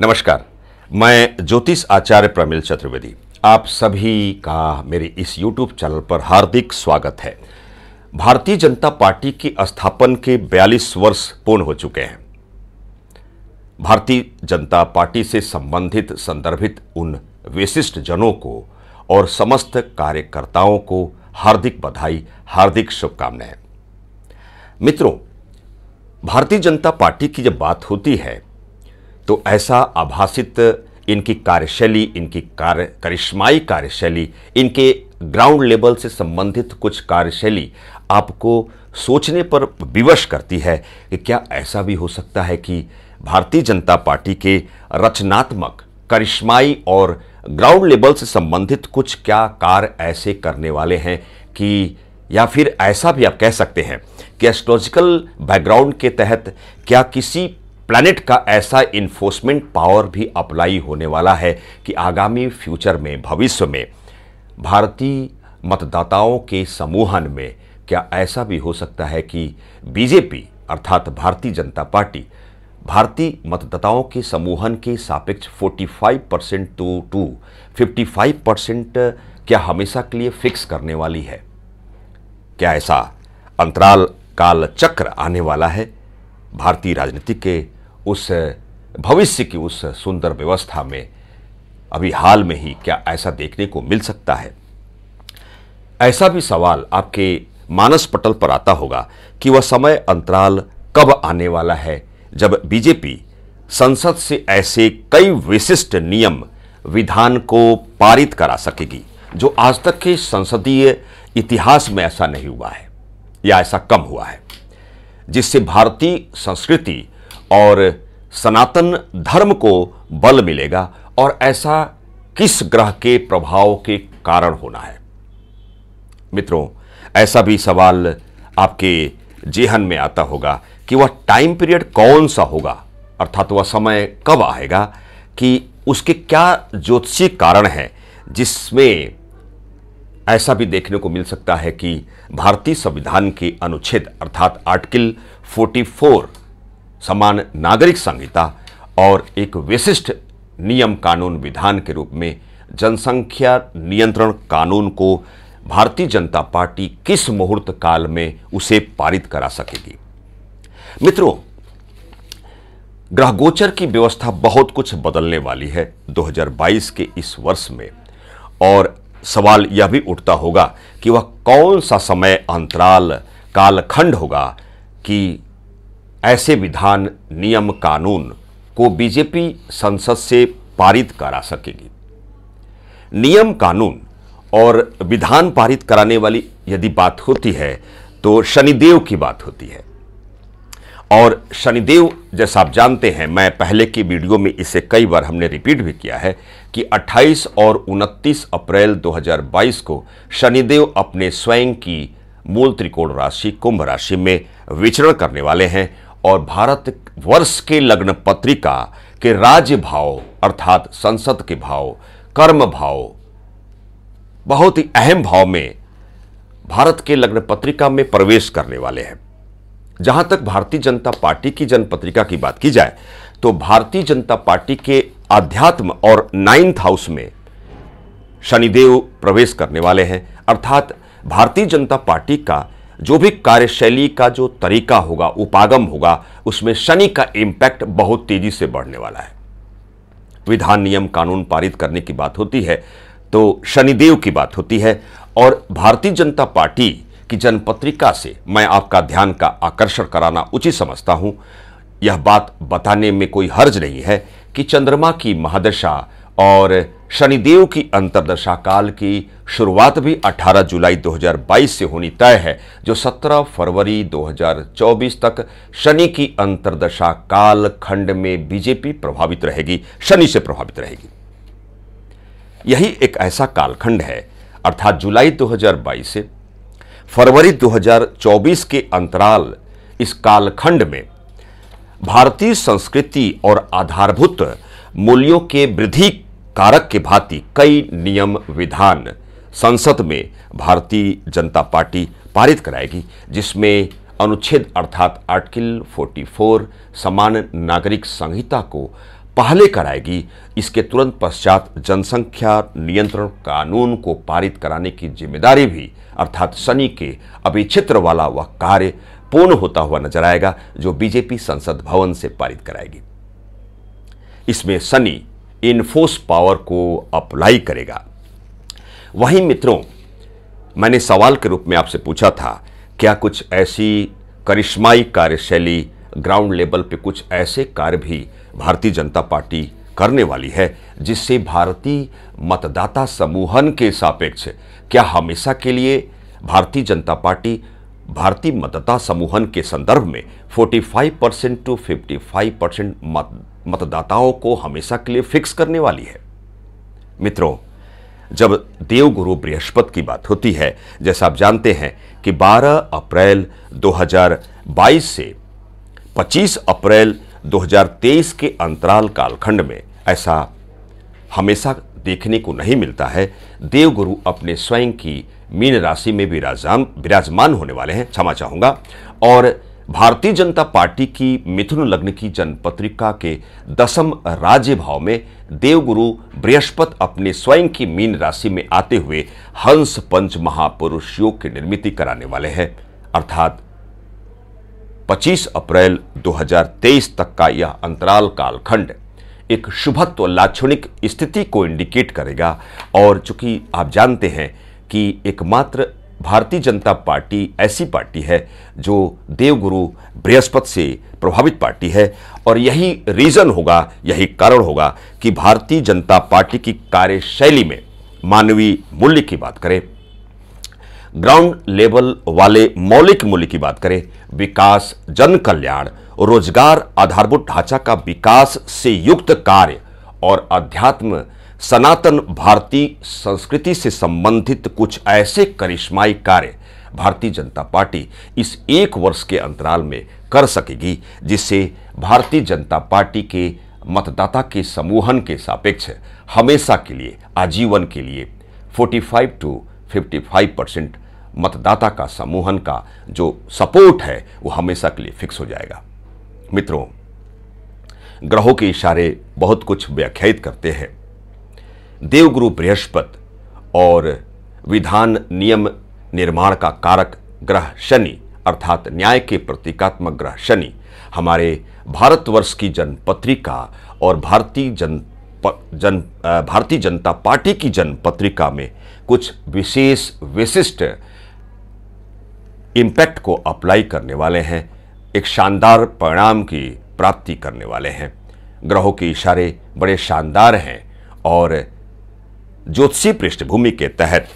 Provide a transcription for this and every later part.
नमस्कार मैं ज्योतिष आचार्य प्रमिल चतुर्वेदी आप सभी का मेरे इस यूट्यूब चैनल पर हार्दिक स्वागत है भारतीय जनता पार्टी की स्थापन के 42 वर्ष पूर्ण हो चुके हैं भारतीय जनता पार्टी से संबंधित संदर्भित उन विशिष्ट जनों को और समस्त कार्यकर्ताओं को हार्दिक बधाई हार्दिक शुभकामनाएं मित्रों भारतीय जनता पार्टी की जब बात होती है तो ऐसा आभासित इनकी कार्यशैली इनकी कार्य करिश्माई कार्यशैली इनके ग्राउंड लेवल से संबंधित कुछ कार्यशैली आपको सोचने पर विवश करती है कि क्या ऐसा भी हो सकता है कि भारतीय जनता पार्टी के रचनात्मक करिश्माई और ग्राउंड लेवल से संबंधित कुछ क्या कार्य ऐसे करने वाले हैं कि या फिर ऐसा भी आप कह सकते हैं कि एस्ट्रोलॉजिकल बैकग्राउंड के तहत क्या किसी प्लैनेट का ऐसा इन्फोर्समेंट पावर भी अप्लाई होने वाला है कि आगामी फ्यूचर में भविष्य में भारतीय मतदाताओं के समूहन में क्या ऐसा भी हो सकता है कि बीजेपी अर्थात भारतीय जनता पार्टी भारतीय मतदाताओं के समूहन के सापेक्ष 45 percent to to fifty percent क्या हमेशा के लिए फिक्स करने वाली है क्या ऐसा अंतराल काल चक्र आने वाला है भारतीय राजनीति के उस भविष्य की उस सुंदर व्यवस्था में अभी हाल में ही क्या ऐसा देखने को मिल सकता है ऐसा भी सवाल आपके मानस पटल पर आता होगा कि वह समय अंतराल कब आने वाला है जब बीजेपी संसद से ऐसे कई विशिष्ट नियम विधान को पारित करा सकेगी जो आज तक के संसदीय इतिहास में ऐसा नहीं हुआ है या ऐसा कम हुआ है जिससे भारतीय संस्कृति और सनातन धर्म को बल मिलेगा और ऐसा किस ग्रह के प्रभाव के कारण होना है मित्रों ऐसा भी सवाल आपके जेहन में आता होगा कि वह टाइम पीरियड कौन सा होगा अर्थात वह समय कब आएगा कि उसके क्या ज्योतिषीय कारण हैं जिसमें ऐसा भी देखने को मिल सकता है कि भारतीय संविधान के अनुच्छेद अर्थात आर्टिकल 44 समान नागरिक संहिता और एक विशिष्ट नियम कानून विधान के रूप में जनसंख्या नियंत्रण कानून को भारतीय जनता पार्टी किस मुहूर्त काल में उसे पारित करा सकेगी मित्रों ग्रहगोचर की व्यवस्था बहुत कुछ बदलने वाली है 2022 के इस वर्ष में और सवाल यह भी उठता होगा कि वह कौन सा समय अंतराल कालखंड होगा कि ऐसे विधान नियम कानून को बीजेपी संसद से पारित करा सकेगी नियम कानून और विधान पारित कराने वाली यदि बात होती है तो शनिदेव की बात होती है और शनिदेव जैसा आप जानते हैं मैं पहले की वीडियो में इसे कई बार हमने रिपीट भी किया है कि 28 और 29 अप्रैल 2022 को शनिदेव अपने स्वयं की मूल त्रिकोण राशि कुंभ राशि में विचरण करने वाले हैं और भारत वर्ष के लग्न पत्रिका के राज्य भाव अर्थात संसद के भाव कर्म भाव बहुत ही अहम भाव में भारत के लग्न पत्रिका में प्रवेश करने वाले हैं जहां तक भारतीय जनता पार्टी की जन पत्रिका की बात की जाए तो भारतीय जनता पार्टी के आध्यात्म और नाइन्थ हाउस में शनिदेव प्रवेश करने वाले हैं अर्थात भारतीय जनता पार्टी का जो भी कार्यशैली का जो तरीका होगा उपागम होगा उसमें शनि का इम्पैक्ट बहुत तेजी से बढ़ने वाला है विधान नियम कानून पारित करने की बात होती है तो शनिदेव की बात होती है और भारतीय जनता पार्टी की जनपत्रिका से मैं आपका ध्यान का आकर्षण कराना उचित समझता हूं यह बात बताने में कोई हर्ज नहीं है कि चंद्रमा की महादशा और शनिदेव की अंतरदशा काल की शुरुआत भी 18 जुलाई 2022 से होनी तय है जो 17 फरवरी 2024 तक शनि की अंतरदशा काल खंड में बीजेपी प्रभावित रहेगी शनि से प्रभावित रहेगी यही एक ऐसा कालखंड है अर्थात जुलाई 2022 से फरवरी 2024 के अंतराल इस कालखंड में भारतीय संस्कृति और आधारभूत मूल्यों के वृद्धि कारक के भांति कई नियम विधान संसद में भारतीय जनता पार्टी पारित कराएगी जिसमें अनुच्छेद अर्थात आर्टिकल 44 समान नागरिक संहिता को पहले कराएगी इसके तुरंत पश्चात जनसंख्या नियंत्रण कानून को पारित कराने की जिम्मेदारी भी अर्थात शनि के अभिक्षेत्र वाला वह वा कार्य पूर्ण होता हुआ नजर आएगा जो बीजेपी संसद भवन से पारित कराएगी इसमें शनि इन्फोर्स पावर को अप्लाई करेगा वहीं मित्रों मैंने सवाल के रूप में आपसे पूछा था क्या कुछ ऐसी करिश्माई कार्यशैली ग्राउंड लेवल पे कुछ ऐसे कार्य भी भारतीय जनता पार्टी करने वाली है जिससे भारतीय मतदाता समूहन के सापेक्ष क्या हमेशा के लिए भारतीय जनता पार्टी भारतीय मतदाता समूहन के संदर्भ में 45 परसेंट टू 55 परसेंट मत मतदाताओं को हमेशा के लिए फिक्स करने वाली है मित्रों जब देवगुरु बृहस्पति की बात होती है जैसा आप जानते हैं कि 12 अप्रैल 2022 से 25 अप्रैल 2023 के अंतराल कालखंड में ऐसा हमेशा देखने को नहीं मिलता है देवगुरु अपने स्वयं की मीन राशि में विराजमान होने वाले हैं क्षमा चाहूँगा और भारतीय जनता पार्टी की मिथुन लग्न की जनपत्रिका के दसम राज्य भाव में देवगुरु बृहस्पति अपने स्वयं की मीन राशि में आते हुए हंस पंच महापुरुष योग की निर्मित कराने वाले हैं अर्थात 25 अप्रैल 2023 तक का यह अंतराल कालखंड एक शुभत्व लाक्षणिक स्थिति को इंडिकेट करेगा और चूंकि आप जानते हैं कि एकमात्र भारतीय जनता पार्टी ऐसी पार्टी है जो देवगुरु बृहस्पति से प्रभावित पार्टी है और यही रीज़न होगा यही कारण होगा कि भारतीय जनता पार्टी की कार्यशैली में मानवीय मूल्य की बात करें ग्राउंड लेवल वाले मौलिक मूल्य की बात करें विकास जन कल्याण रोजगार आधारभूत ढांचा का विकास से युक्त कार्य और अध्यात्म सनातन भारतीय संस्कृति से संबंधित कुछ ऐसे करिश्माई कार्य भारतीय जनता पार्टी इस एक वर्ष के अंतराल में कर सकेगी जिससे भारतीय जनता पार्टी के मतदाता के समूहन के सापेक्ष हमेशा के लिए आजीवन के लिए 45 टू 55 परसेंट मतदाता का समूहन का जो सपोर्ट है वो हमेशा के लिए फिक्स हो जाएगा मित्रों ग्रहों के इशारे बहुत कुछ व्याख्यात करते हैं देवगुरु बृहस्पति और विधान नियम निर्माण का कारक ग्रह शनि अर्थात न्याय के प्रतीकात्मक ग्रह शनि हमारे भारतवर्ष की जनपत्रिका और भारतीय जन जन भारतीय जनता पार्टी की जनपत्रिका में कुछ विशेष विशिष्ट इम्पैक्ट को अप्लाई करने वाले हैं एक शानदार परिणाम की प्राप्ति करने वाले हैं ग्रहों के इशारे बड़े शानदार हैं और ज्योतिषी पृष्ठभूमि के तहत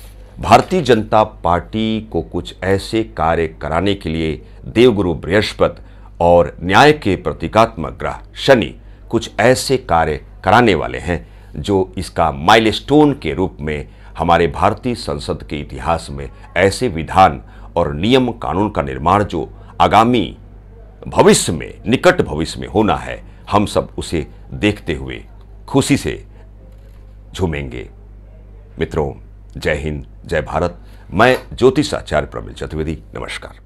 भारतीय जनता पार्टी को कुछ ऐसे कार्य कराने के लिए देवगुरु बृहस्पति और न्याय के प्रतीकात्मक ग्रह शनि कुछ ऐसे कार्य कराने वाले हैं जो इसका माइलस्टोन के रूप में हमारे भारतीय संसद के इतिहास में ऐसे विधान और नियम कानून का निर्माण जो आगामी भविष्य में निकट भविष्य में होना है हम सब उसे देखते हुए खुशी से झूमेंगे मित्रों जय हिंद जय भारत मैं ज्योतिष आचार्य प्रमिल चतुर्वेदी नमस्कार